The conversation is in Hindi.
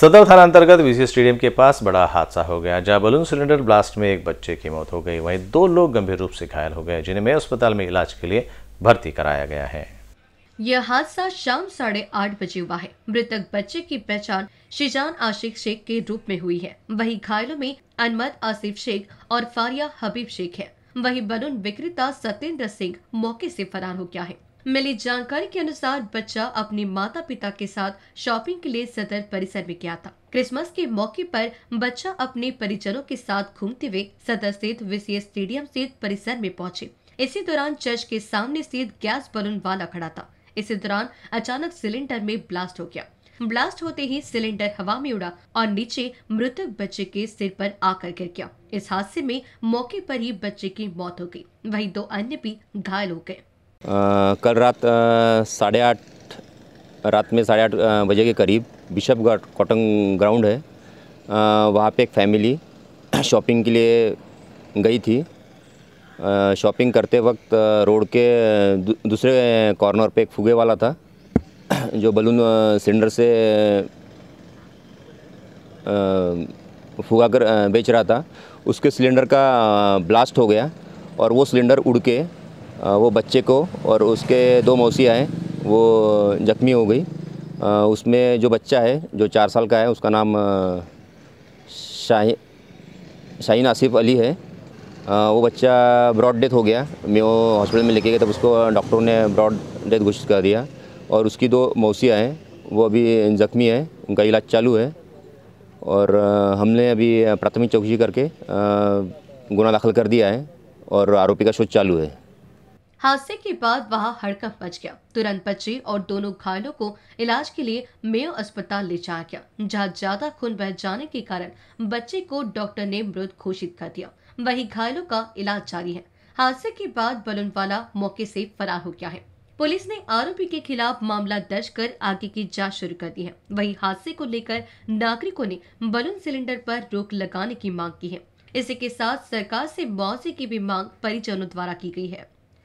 सदर थाना अंतर्गत वीसी स्टेडियम के पास बड़ा हादसा हो गया जहां बलून सिलेंडर ब्लास्ट में एक बच्चे की मौत हो गई वहीं दो लोग गंभीर रूप से घायल हो गए जिन्हें अस्पताल में इलाज के लिए भर्ती कराया गया है यह हादसा शाम साढ़े आठ बजे हुआ है मृतक बच्चे की पहचान शिजान आशिक शेख के रूप में हुई है वही घायलों में अनमद आसिफ शेख और फारिया हबीब शेख है वही बलून विक्रेता सत्येंद्र सिंह मौके ऐसी फरार हो गया है मिली जानकारी के अनुसार बच्चा अपने माता पिता के साथ शॉपिंग के लिए सदर परिसर में गया था क्रिसमस के मौके पर बच्चा अपने परिजनों के साथ घूमते हुए सदर स्थित विशेष स्टेडियम स्थित परिसर में पहुंचे इसी दौरान चर्च के सामने स्थित गैस बलून वाला खड़ा था इसी दौरान अचानक सिलेंडर में ब्लास्ट हो गया ब्लास्ट होते ही सिलेंडर हवा में उड़ा और नीचे मृतक बच्चे के सिर पर आकर गिर गया इस हादसे में मौके पर ही बच्चे की मौत हो गई वहीं दो अन्य भी घायल हो गए कल रात साढ़े आठ रात में साढ़े आठ बजे के करीब बिशपगढ़ कॉटन ग्राउंड है वहाँ पे एक फैमिली शॉपिंग के लिए गई थी शॉपिंग करते वक्त रोड के दूसरे कॉर्नर पे एक फुगे वाला था जो बलून सिलेंडर से फुगा कर बेच रहा था उसके सिलेंडर का ब्लास्ट हो गया और वो सिलेंडर उड़ के वो बच्चे को और उसके दो मौसी हैं वो जख्मी हो गई उसमें जो बच्चा है जो चार साल का है उसका नाम शाही शाहीन आसिफ अली है वो बच्चा ब्रॉड डेथ हो गया मैं वो हॉस्पिटल में लेके गया तब उसको डॉक्टरों ने ब्रॉड डेथ घोषित कर दिया और उसकी दो मौसियाँ हैं वो अभी ज़ख्मी हैं उनका इलाज चालू है और हमने अभी प्राथमिक चौकसी करके गुना दाखिल कर दिया है और आरोपी का शोध चालू है हादसे के बाद वहां हड़कंप मच गया तुरंत बच्चे और दोनों घायलों को इलाज के लिए मेयो अस्पताल ले जाया गया जहां ज्यादा खून बह जाने के कारण बच्चे को डॉक्टर ने मृत घोषित कर दिया वही घायलों का इलाज जारी है हादसे के बाद बलून वाला मौके से फरार हो गया है पुलिस ने आरोपी के खिलाफ मामला दर्ज कर आगे की जांच शुरू कर दी है वही हादसे को लेकर नागरिकों ने बलून सिलेंडर पर रोक लगाने की मांग की है इसी के साथ सरकार से मुआवजे की भी मांग परिजनों द्वारा की गई है